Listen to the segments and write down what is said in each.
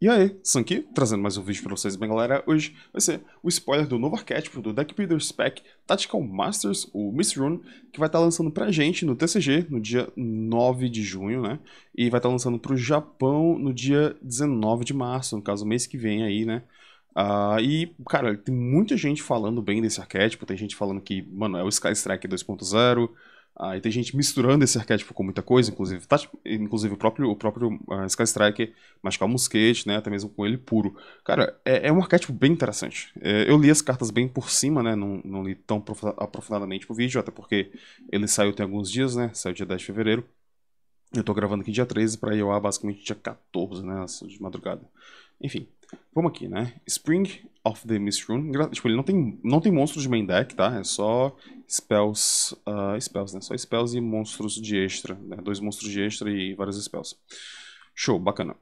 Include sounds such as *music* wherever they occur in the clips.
E aí, Sanki, trazendo mais um vídeo para vocês, bem galera, hoje vai ser o spoiler do novo arquétipo do Deck Builder Spec Tactical Masters, o Miss Rune, que vai estar tá lançando pra gente no TCG no dia 9 de junho, né? E vai estar tá lançando pro Japão no dia 19 de março, no caso, mês que vem aí, né? Uh, e, cara, tem muita gente falando bem desse arquétipo, tem gente falando que, mano, é o Sky Strike 2.0, aí ah, tem gente misturando esse arquétipo com muita coisa, inclusive, tá, inclusive o próprio, o próprio uh, Sky Striker machucar o mosquete, né? Até mesmo com ele puro. Cara, é, é um arquétipo bem interessante. É, eu li as cartas bem por cima, né? Não, não li tão aprofundadamente pro vídeo, até porque ele saiu tem alguns dias, né? Saiu dia 10 de fevereiro. Eu tô gravando aqui dia 13 pra IOA basicamente dia 14, né? De madrugada. Enfim, vamos aqui, né? Spring of the Rune. Tipo, ele não tem, não tem monstros de main deck, tá? É só spells, uh, spells, né? Só spells e monstros de extra, né? Dois monstros de extra e vários spells. Show, bacana.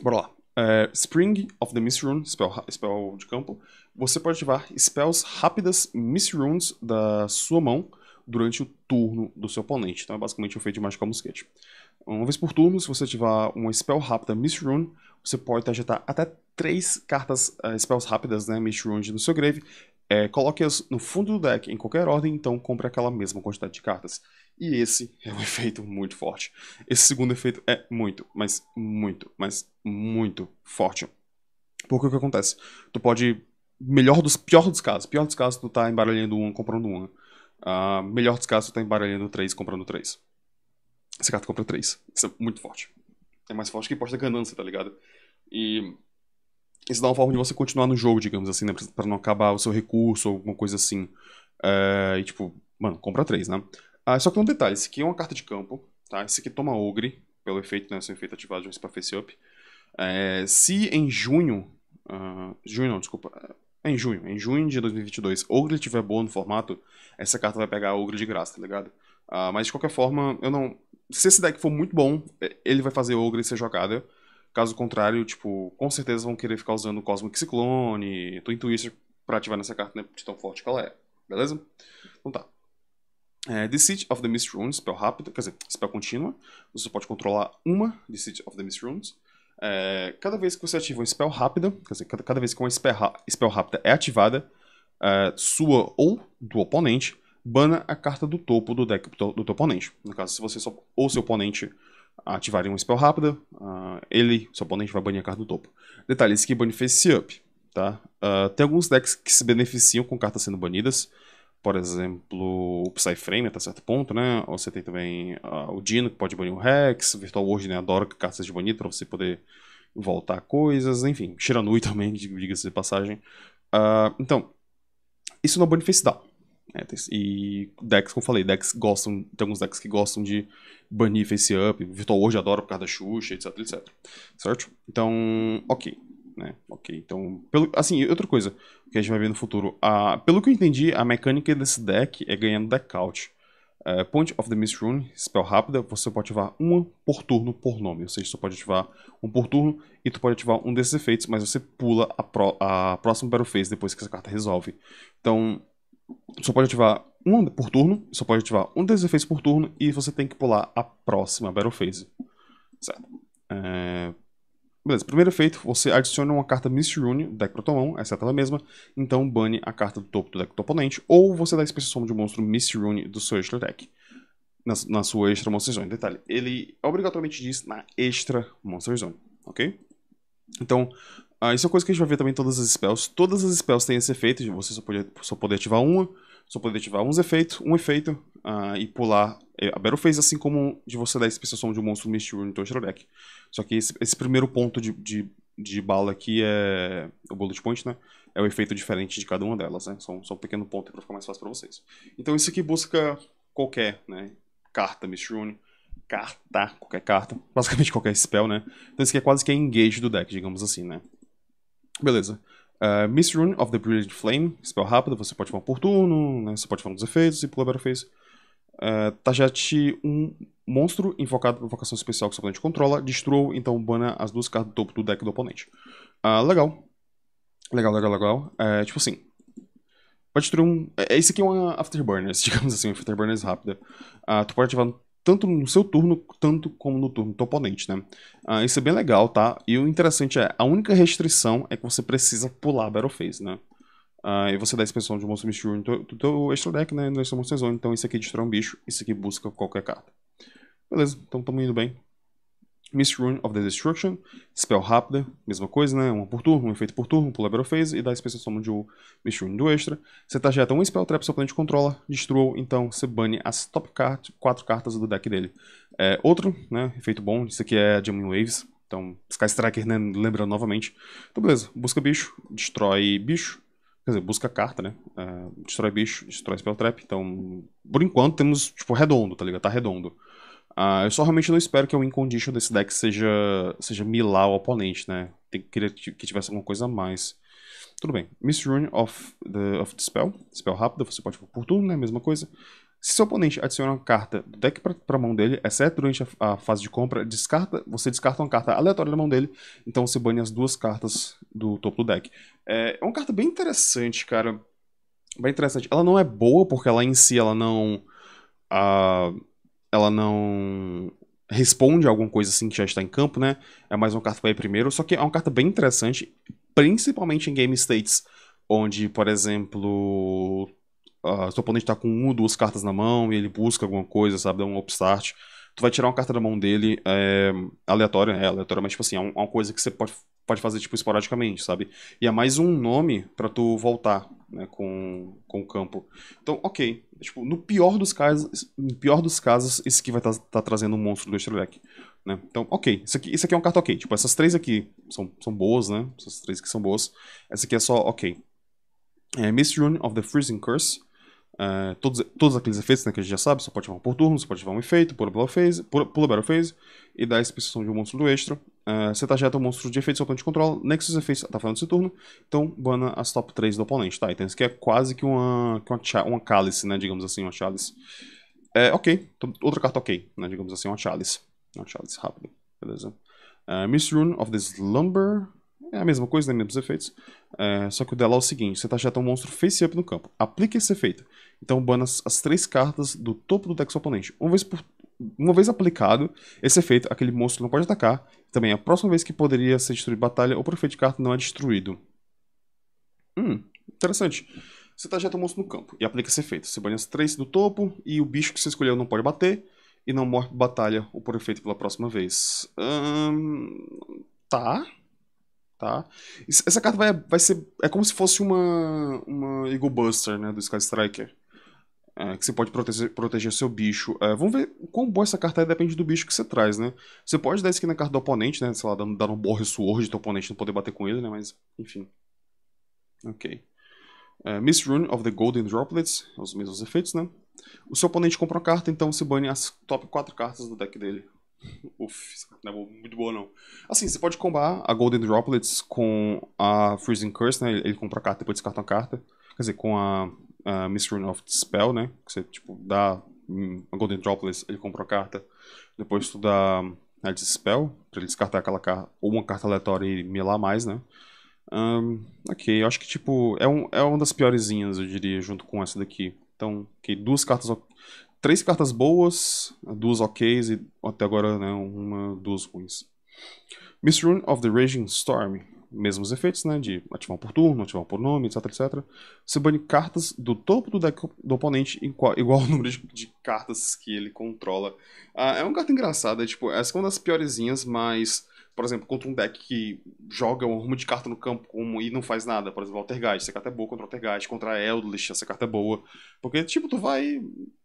Bora lá. Uh, Spring of the Misrune, spell, spell de campo. Você pode ativar spells rápidas Runes da sua mão durante o turno do seu oponente. Então é basicamente o feito de Magical Mosquete. Uma vez por turno, se você ativar uma spell rápida Miss Rune, você pode agitar até três cartas, uh, spells rápidas, né, Mist Rune no seu grave. É, Coloque-as no fundo do deck em qualquer ordem, então compre aquela mesma quantidade de cartas. E esse é um *laughs* efeito muito forte. Esse segundo efeito é muito, mas muito, mas muito forte. Porque o que acontece? Tu pode, melhor dos, pior dos casos, pior dos casos tu tá embaralhando um, comprando um. Uh, ah, melhor dos casos tu tá embaralhando três, comprando três. Essa carta compra 3. Isso é muito forte. É mais forte que posta ganância, tá ligado? E isso dá uma forma de você continuar no jogo, digamos assim, né? Pra não acabar o seu recurso ou alguma coisa assim. É, e tipo, mano, compra 3, né? Ah, só que um detalhe, esse aqui é uma carta de campo, tá? Esse aqui toma ogre, pelo efeito, né? Seu efeito ativado de para face up. É, se em junho... Uh, junho não, desculpa. É, em junho. Em junho de 2022, ogre tiver boa no formato, essa carta vai pegar ogre de graça, tá ligado? Uh, mas de qualquer forma, eu não. Se esse deck for muito bom, é, ele vai fazer Ogre ser jogada. Caso contrário, tipo, com certeza vão querer ficar usando Cosmic Cyclone, Twin Twister pra ativar nessa carta, né? De tão forte que ela é. Beleza? Então tá. É, Deceit of the Mist Runes, spell rápido, quer dizer, spell contínua. Você pode controlar uma Deceit of the Mist Runes. É, cada vez que você ativa um spell rápida, quer dizer, cada, cada vez que uma spell, spell rápida é ativada, é, sua ou do oponente, bana a carta do topo do deck do, do teu oponente. No caso, se você só, ou seu oponente ativarem uma spell rápida, uh, ele, seu oponente, vai banir a carta do topo. Detalhe, isso aqui beneficia, up, tá? Uh, tem alguns decks que se beneficiam com cartas sendo banidas, por exemplo, o Psyframe até certo ponto, né? Ou você tem também uh, o Dino, que pode banir o Rex, Virtual World, né? Adora cartas seja banidas pra você poder voltar coisas, enfim. Shiranui *laughs* também, diga-se de passagem. Ah, então, isso não é bane down. É, e decks, como eu falei, decks gostam, tem alguns decks que gostam de banir face-up, Virtual hoje adora por causa da Xuxa, etc, etc. Certo? Então, ok. Né? Ok, então, pelo, assim, outra coisa que a gente vai ver no futuro. A, pelo que eu entendi, a mecânica desse deck é ganhando deck out. Uh, Point of the Mist Rune, spell rápida, você pode ativar uma por turno por nome. Ou seja, você pode ativar um por turno e tu pode ativar um desses efeitos, mas você pula a, pro, a próxima Battle Phase depois que essa carta resolve. Então, só pode ativar um por turno, só pode ativar um desses efeitos por turno e você tem que pular a próxima Battle Phase. Certo. É... Beleza, primeiro efeito, você adiciona uma carta Rune do deck pra tua mão, exceto ela mesma, então bane a carta do topo do deck do oponente, ou você dá a especial soma de um monstro Rune do seu extra deck, na, na sua extra Monster Zone. Detalhe, ele obrigatoriamente diz na extra Monster Zone, ok? Então, ah, isso é uma coisa que a gente vai ver também em todas as spells. Todas as spells têm esse efeito de você só poder, só poder ativar uma, só poder ativar uns efeitos, um efeito, ah, e pular. Eh, a Battle fez assim como de você dar a especiação de um monstro Misturo no teu então é deck. Só que esse, esse primeiro ponto de, de, de, bala aqui é o bullet point, né? É o efeito diferente de cada uma delas, né? Só, só um pequeno ponto para ficar mais fácil para vocês. Então isso aqui busca qualquer, né? Carta Mistrune, carta, qualquer carta, basicamente qualquer spell, né? Então isso aqui é quase que a é engage do deck, digamos assim, né? Beleza. Uh, rune of the Brilliant Flame, spell rápido, você pode falar por turno, né? você pode falar nos efeitos e pular face. Uh, ah, Tajete, um monstro invocado por vocação especial que seu oponente controla, destruiu então bana as duas cartas do topo do deck do oponente. Uh, legal. Legal, legal, legal. É, tipo assim, pode destruir um... É, esse aqui é uma Afterburner, *laughs* digamos assim, um Afterburner rápida. Uh, tu pode ativar no tanto no seu turno, tanto como no turno do oponente, né? Ah, isso é bem legal, tá? E o interessante é, a única restrição é que você precisa pular a Battle Phase, né? Ah, e você dá a expensão de Monster monstro no do teu, teu extra deck, né? No extra Monster zone, então isso aqui destrói um bicho, isso aqui busca qualquer carta. Beleza, então estamos indo bem. Miss Rune of the Destruction, spell rápida, mesma coisa, né? Uma por turno, um efeito por turno, pula a phase e dá a especial soma de um Miss Rune do extra. Você tarjeta tá um spell trap, seu oponente controla, destrua, então você bane as top card, quatro cartas do deck dele. É, outro, né? Efeito bom, isso aqui é Jamming Waves, então Sky Striker, né? Lembra novamente. Então beleza, busca bicho, destrói bicho, Quer dizer, busca carta, né? É, destrói bicho, destrói spell trap. Então, por enquanto temos, tipo, redondo, tá ligado? Tá redondo. Uh, eu só realmente não espero que o incondition desse deck seja, seja milar o oponente, né? Tem, que querer que tivesse alguma coisa a mais. Tudo bem. Miss Rune of the, of the Spell. Spell rápida, você pode por turno, né? Mesma coisa. Se seu oponente adiciona uma carta do deck para a mão dele, exceto durante a, a, fase de compra, descarta, você descarta uma carta aleatória da mão dele, então você bane as duas cartas do topo do deck. É, é uma carta bem interessante, cara. Bem interessante. Ela não é boa, porque ela em si ela não. Uh, ela não responde a alguma coisa assim que já está em campo, né? É mais uma carta para ir primeiro, só que é uma carta bem interessante, principalmente em game states, onde, por exemplo, uh, seu oponente está com uma ou duas cartas na mão e ele busca alguma coisa, sabe? Dá um upstart. Tu vai tirar uma carta da mão dele, é, aleatória, né? é aleatória, mas tipo assim, é, é uma coisa que você pode, pode fazer tipo esporadicamente, sabe? E é mais um nome para tu voltar né, com, com o campo. Então, ok. Tipo, no pior dos casos, no pior dos casos, esse aqui vai estar tá, tá trazendo um monstro do extra deck. Né? Então, ok, isso aqui, isso aqui é um carta ok. Tipo, essas três aqui são, são boas, né? Essas três aqui são boas. Essa aqui é só ok. É, rune of the Freezing Curse. É, todos, todos aqueles efeitos né, que a gente já sabe, só pode ativar um por turno, só pode ativar um efeito, pula battle phase, pula, pula battle phase e dá a expulsão de um monstro do extra. Eh, você tajeta tá é um monstro de efeito seu oponente controla, Nexus Effects tá falando seu turno, então bana as top 3 do oponente, tá? Então isso aqui é quase que uma, que uma, uma cálice, né, digamos assim, uma chalice. É, ok, outra carta ok, né, digamos assim, uma chalice. Uma chalice, rápido, beleza. Uh, Miss Rune of the Slumber, é a mesma coisa, né, mesmos efeitos, só que o dela é o seguinte, Você tajeta tá é um monstro face-up no campo, aplica esse efeito, então bana as, as três cartas do topo do deck do oponente, uma vez por uma vez aplicado esse efeito, aquele monstro não pode atacar. Também a próxima vez que poderia ser destruído batalha, o efeito de carta não é destruído. Hum, interessante. Você tajeta tá o monstro no campo e aplica esse efeito. Você banha as três do topo e o bicho que você escolheu não pode bater e não morre batalha ou por efeito pela próxima vez. Hum, tá. Tá. Essa carta vai, vai ser. É como se fosse uma. Uma Eagle Buster, né? Do Sky Striker é, que você pode proteger, proteger seu bicho. É, vamos ver quão boa essa carta é, depende do bicho que você traz, né? Você pode dar skin na carta do oponente, né? Sei lá, dando, dando um borre sword do oponente não poder bater com ele, né? Mas, enfim. Ok. É, Miss Rune of the Golden Droplets, os mesmos efeitos, né? O seu oponente compra uma carta, então se bane as top 4 cartas do deck dele. *laughs* Uf, essa carta não é muito boa não. Assim, você pode combar a Golden Droplets com a Freezing Curse, né? Ele compra a carta, depois descarta uma carta. Quer dizer, com a uh, ah, Rune of Spell, né? Que você, tipo, dá a Golden Droplets, ele compra a carta. Depois tu dá hum, a Dispel, pra ele descartar aquela carta, ou uma carta aleatória e melar mais, né? Um, ok, eu acho que, tipo, é, um, é uma das piorzinhas, eu diria, junto com essa daqui. Então, ok, duas cartas... Três cartas boas, duas oks e até agora, né, uma, duas ruins. Miss Rune of the Raging Storm mesmos efeitos, né, de ativar por turno, ativar por nome, etc, etc. Você bane cartas do topo do deck do oponente igual, ao *laughs* número de, de, cartas que ele controla. Ah, é uma carta engraçada, é, tipo, essa é uma das piorezinhas, mas, por exemplo, contra um deck que joga um rumo de carta no campo como, e não faz nada, por exemplo, Altergeist, essa carta é boa contra Altergeist, contra Eldritch, essa carta é boa, porque, tipo, tu vai...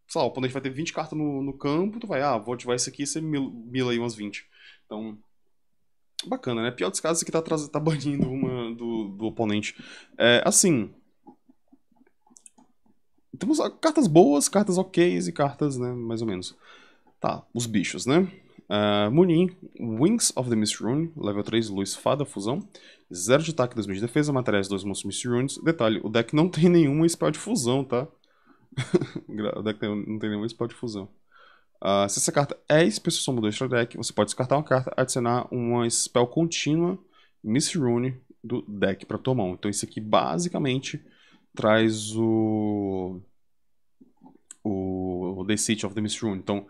Sei lá, o oponente vai ter 20 cartas no, no campo, tu vai, ah, vou ativar isso aqui e você mila aí umas 20. Então, Bacana, né? Pior dos casos é que tá, tá banindo uma do, do oponente. É, assim. Temos cartas boas, cartas ok e cartas, né? Mais ou menos. Tá, os bichos, né? Uh, Munin, Wings of the Rune, level 3, luz, fada, fusão. 0 de ataque, 2 mil de defesa, materiais, 2 monstros Runes Detalhe, o deck não tem nenhuma spell de fusão, tá? *laughs* o deck não tem nenhuma spell de fusão. Uh, se essa carta é especial do extra deck, você pode descartar uma carta, adicionar uma spell contínua Miss Rune do deck para tua mão. Então isso aqui basicamente traz o o, The City of the Miss Rune. Então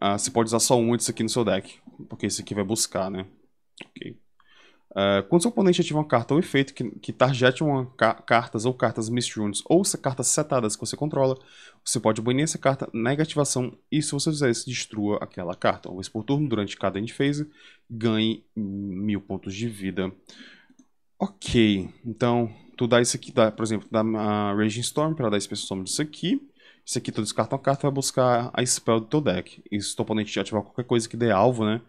uh, você pode usar só um disso aqui no seu deck, porque esse aqui vai buscar, né? Ok. Ah, quando seu oponente ativa uma carta ou efeito que, que targete uma ca cartas ou cartas misrunes ou cartas setadas que você controla, você pode banir essa carta na negativação e se você fizer isso, destrua aquela carta. Uma vez por turno, durante cada end phase, ganhe mil pontos de vida. Ok, então tu dá isso aqui, dá, por exemplo, dá uma Raging Storm para dar Space Storm disso aqui. Isso aqui tu descarta uma carta e vai buscar a spell do teu deck. E se o teu oponente ativar qualquer coisa que dê alvo, né?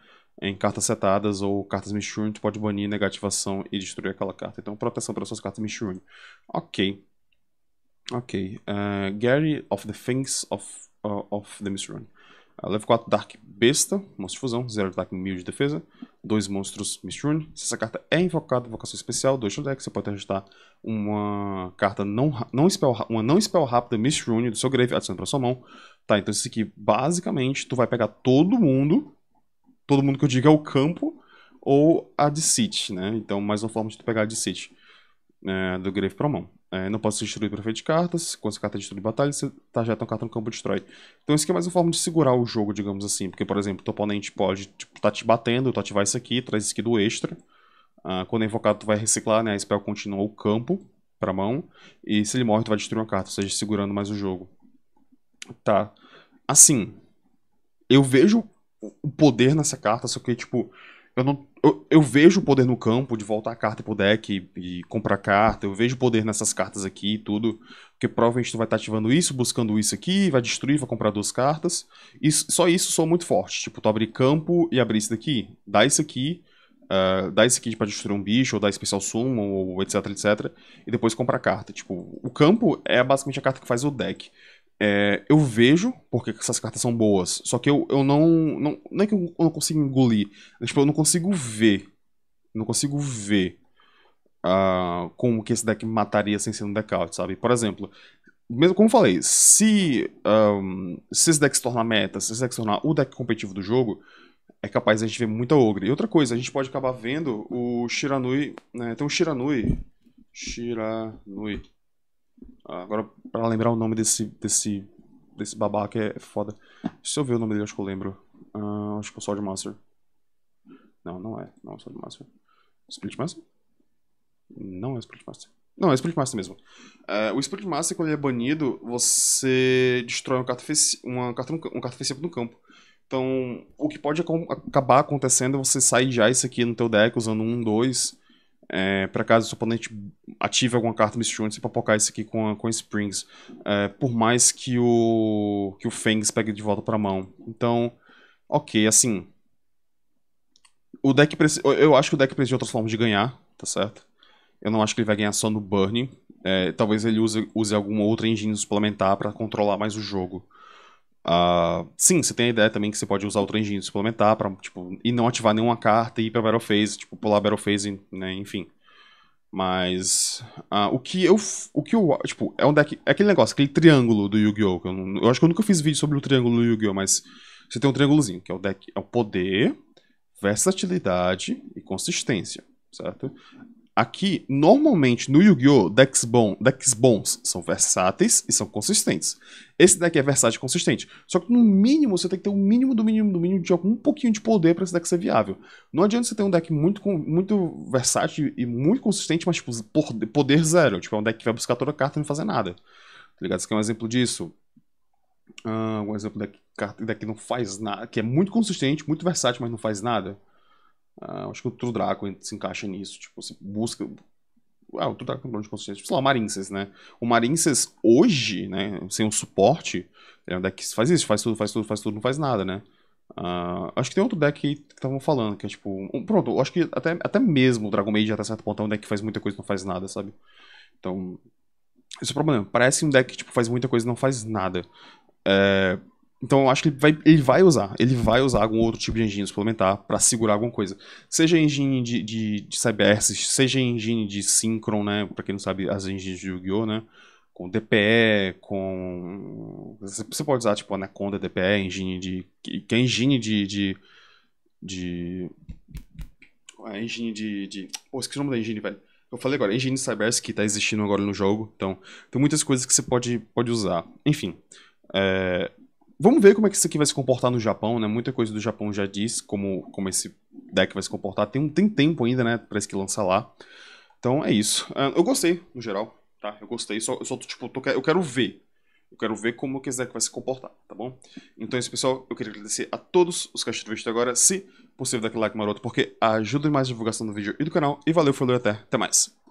em cartas setadas ou cartas Mishurn, tu pode banir negativação e destruir aquela carta. Então, proteção para suas cartas Mishurn. Ok. Ok. Uh, Gary of the Things of, uh, of the Mishurn. Uh, eh, level 4 Dark Besta, monstro de fusão, 0 de ataque, 1000 de defesa, dois monstros Mishurn. Se essa carta é invocada, invocação especial, 2 no deck, você pode ajustar uma carta não, não spell, uma não spell rápida Mishurn do seu grave, adicionando para sua mão. Tá, então isso aqui, basicamente, tu vai pegar todo mundo todo mundo que eu digo é o campo ou a de City, né? Então, mais uma forma de tu pegar a de City é, do Grave para mão. É, não pode ser destruído por efeito de cartas. Quando essa carta é destruída de batalha, você tarjeta tá, tá uma carta no campo e destrói. Então isso aqui é mais uma forma de segurar o jogo, digamos assim. Porque, por exemplo, o oponente pode tipo, tá te batendo, tu tá ativar isso aqui, traz isso aqui do extra. Ah, quando é invocado, tu vai reciclar, né? A spell continua o campo pra mão. E se ele morre, tu vai destruir uma carta, ou seja, segurando mais o jogo. Tá. Assim, eu vejo o poder nessa carta, só que, tipo, eu não. Eu, eu vejo o poder no campo de voltar a carta pro deck e, e comprar carta. Eu vejo o poder nessas cartas aqui e tudo. Porque provavelmente tu vai estar tá ativando isso, buscando isso aqui, vai destruir, vai comprar duas cartas. E só isso sou muito forte. Tipo, tu abrir campo e abrir isso daqui. Dá isso aqui. Uh, dá isso aqui pra destruir um bicho, ou dá especial summon, ou etc, etc. E depois comprar carta. Tipo, o campo é basicamente a carta que faz o deck. É, eu vejo porque essas cartas são boas, só que eu, eu não, não. Não é que eu não consigo engolir, mas, tipo, eu não consigo ver. Não consigo ver uh, como que esse deck mataria sem ser um deck out, sabe? Por exemplo, mesmo como eu falei, se, um, se esse deck se tornar meta, se esse deck se tornar o deck competitivo do jogo, é capaz a gente ver muita Ogre. E outra coisa, a gente pode acabar vendo o Shiranui. Né? Tem um Shiranui. Shiranui. Agora, para lembrar o nome desse, desse, desse babaca é foda. Se eu ver o nome dele, acho que eu lembro. Uh, acho que é o Sword Master. Não, não é. Não é o Sword Master. Split Master? Não é Split Master. Não, é Spirit Master mesmo. Uh, o Spirit Master, quando ele é banido, você destrói um cartafe... uma carta, um cartafe no campo. Então, o que pode ac acabar acontecendo é você sair já isso aqui no teu deck usando um, dois, é, para caso o seu oponente ative alguma carta misturante, você papocar isso aqui com, a, com Springs. É, por mais que o, que o Fangs pegue de volta para mão. Então, ok, assim. O deck Eu acho que o deck precisa de outras formas de ganhar, tá certo? Eu não acho que ele vai ganhar só no Burn É, talvez ele use, use alguma outra engine suplementar para controlar mais o jogo. Uh, sim, você tem a ideia também que você pode usar o Trangino suplementar para tipo, e não ativar nenhuma carta e ir pra Battle Phase, tipo, pular Battle Phase, né, enfim. Mas uh, o que eu. O que eu. Tipo, é um deck. É aquele negócio, aquele triângulo do Yu-Gi-Oh! Eu, eu acho que eu nunca fiz vídeo sobre o triângulo do Yu-Gi-Oh! Mas você tem um triângulozinho, que é o deck. É o poder, versatilidade e consistência. Certo? aqui, normalmente no Yu-Gi-Oh! Decks, decks bons são versáteis e são consistentes. Esse deck é versátil e consistente. Só que no mínimo você tem que ter o um mínimo do mínimo do mínimo de algum pouquinho de poder para esse deck ser viável. Não adianta você ter um deck muito, muito versátil e muito consistente, mas tipo, poder zero. Tipo, é um deck que vai buscar toda a carta e não fazer nada. Tá ligado? Isso aqui é um exemplo disso. Uh, um exemplo de deck, deck que não faz nada, que é muito consistente, muito versátil, mas não faz nada. Uh, acho que o Draco se encaixa nisso. Tipo, você busca. Ah, o Draco é um plano de consciência. Tipo, sei lá, o Marinces, né? O Marinces hoje, né? Sem o suporte, é um deck que faz isso, faz tudo, faz tudo, faz tudo, não faz nada, né? Uh, acho que tem outro deck que estavam falando, que é tipo. Um, pronto, acho que até, até mesmo o Dragon Maid até certo ponto é um deck que faz muita coisa e não faz nada, sabe? Então. Esse é o problema. Parece um deck que tipo, faz muita coisa e não faz nada. É, então eu acho que ele vai, ele vai usar. Ele vai usar algum outro tipo de engine suplementar para segurar alguma coisa. Seja engine de, de, de seja engine de Synchron, né? Pra quem não sabe, as engines de Yu-Gi-Oh!, né? Com DPE, com. Você pode usar, tipo, Anaconda, DPE, engine de. Que é engine de. de. de... A é engine de. de... Oh, esqueci o nome da engine, velho. Eu falei agora, engine de CyberS que tá existindo agora no jogo. Então, tem muitas coisas que você pode, pode usar. Enfim. É, Vamos ver como é que isso aqui vai se comportar no Japão, né? Muita coisa do Japão já diz como, como esse deck vai se comportar. Tem, tem tempo ainda, né? Parece que lança lá. Então é isso. Ah, eu gostei, no geral, tá? Eu gostei. Só, eu só, tipo, tô, eu quero ver. Eu quero ver como que esse deck vai se comportar, tá bom? Então é isso, pessoal. Eu queria agradecer a todos os que assistiram até agora. Se possível, daquele like maroto, porque ajuda demais a divulgação do vídeo e do canal. E valeu, falou e até. Até mais.